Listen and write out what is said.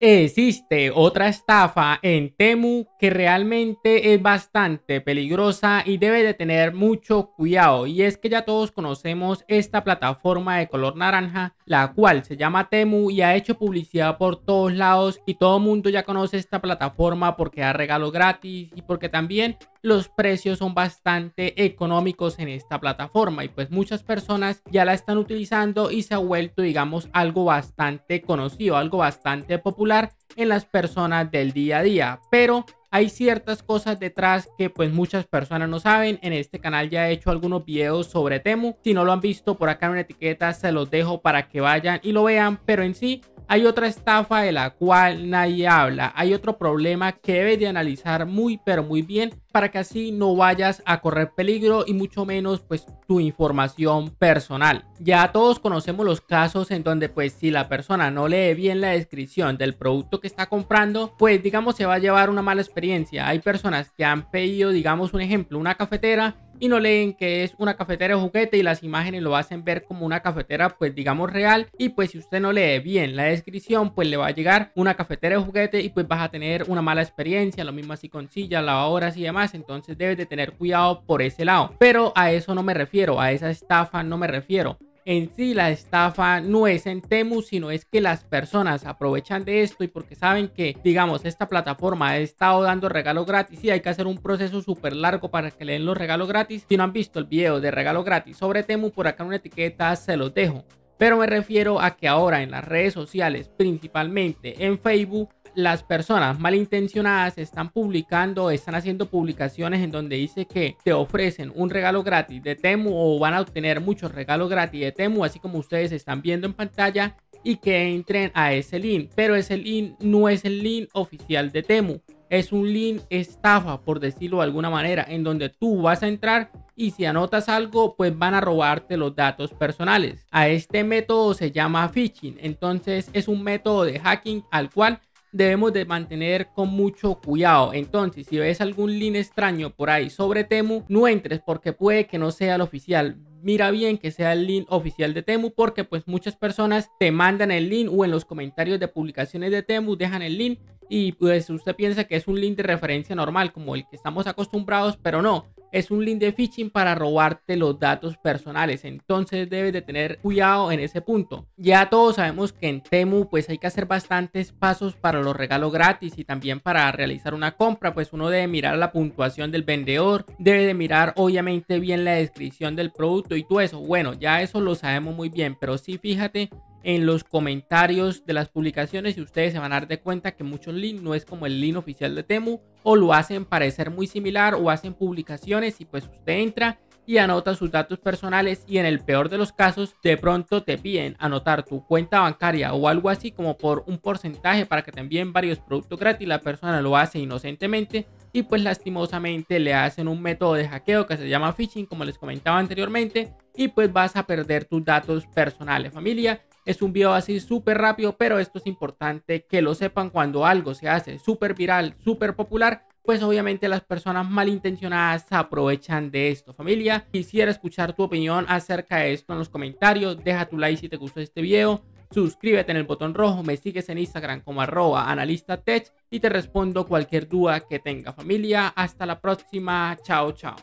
Existe otra estafa en Temu que realmente es bastante peligrosa y debe de tener mucho cuidado y es que ya todos conocemos esta plataforma de color naranja la cual se llama Temu y ha hecho publicidad por todos lados y todo el mundo ya conoce esta plataforma porque da regalos gratis y porque también los precios son bastante económicos en esta plataforma y pues muchas personas ya la están utilizando y se ha vuelto digamos algo bastante conocido, algo bastante popular en las personas del día a día, pero hay ciertas cosas detrás que pues muchas personas no saben. En este canal ya he hecho algunos videos sobre Temu. Si no lo han visto por acá en una etiqueta se los dejo para que vayan y lo vean. Pero en sí hay otra estafa de la cual nadie habla. Hay otro problema que debe de analizar muy pero muy bien para que así no vayas a correr peligro y mucho menos pues tu información personal. Ya todos conocemos los casos en donde pues si la persona no lee bien la descripción del producto que está comprando, pues digamos se va a llevar una mala experiencia. Hay personas que han pedido digamos un ejemplo, una cafetera y no leen que es una cafetera de juguete y las imágenes lo hacen ver como una cafetera pues digamos real y pues si usted no lee bien la descripción pues le va a llegar una cafetera de juguete y pues vas a tener una mala experiencia, lo mismo así con sillas, lavadoras y demás entonces debes de tener cuidado por ese lado. Pero a eso no me refiero, a esa estafa no me refiero. En sí la estafa no es en Temu, sino es que las personas aprovechan de esto y porque saben que, digamos, esta plataforma ha estado dando regalo gratis y hay que hacer un proceso súper largo para que le den los regalos gratis. Si no han visto el video de regalo gratis sobre Temu, por acá en una etiqueta se los dejo. Pero me refiero a que ahora en las redes sociales, principalmente en Facebook, las personas malintencionadas están publicando, están haciendo publicaciones en donde dice que te ofrecen un regalo gratis de Temu o van a obtener muchos regalos gratis de Temu, así como ustedes están viendo en pantalla y que entren a ese link. Pero ese link no es el link oficial de Temu. Es un link estafa, por decirlo de alguna manera, en donde tú vas a entrar y si anotas algo, pues van a robarte los datos personales. A este método se llama phishing. Entonces es un método de hacking al cual debemos de mantener con mucho cuidado. Entonces, si ves algún link extraño por ahí sobre Temu, no entres porque puede que no sea el oficial. Mira bien que sea el link oficial de Temu porque pues muchas personas te mandan el link o en los comentarios de publicaciones de Temu dejan el link y pues usted piensa que es un link de referencia normal como el que estamos acostumbrados, pero no es un link de phishing para robarte los datos personales. Entonces debes de tener cuidado en ese punto. Ya todos sabemos que en Temu pues hay que hacer bastantes pasos para los regalos gratis y también para realizar una compra. Pues uno debe mirar la puntuación del vendedor, debe de mirar obviamente bien la descripción del producto y todo eso. Bueno, ya eso lo sabemos muy bien, pero sí fíjate en los comentarios de las publicaciones y ustedes se van a dar de cuenta que muchos links no es como el link oficial de Temu o lo hacen parecer muy similar o hacen publicaciones y pues usted entra y anota sus datos personales y en el peor de los casos de pronto te piden anotar tu cuenta bancaria o algo así como por un porcentaje para que te envíen varios productos gratis, la persona lo hace inocentemente y pues lastimosamente le hacen un método de hackeo que se llama phishing como les comentaba anteriormente y pues vas a perder tus datos personales familia es un video así súper rápido, pero esto es importante que lo sepan cuando algo se hace súper viral, súper popular, pues obviamente las personas malintencionadas se aprovechan de esto, familia. Quisiera escuchar tu opinión acerca de esto en los comentarios. Deja tu like si te gustó este video. Suscríbete en el botón rojo, me sigues en Instagram como arroba analistatech y te respondo cualquier duda que tenga familia. Hasta la próxima, chao chao.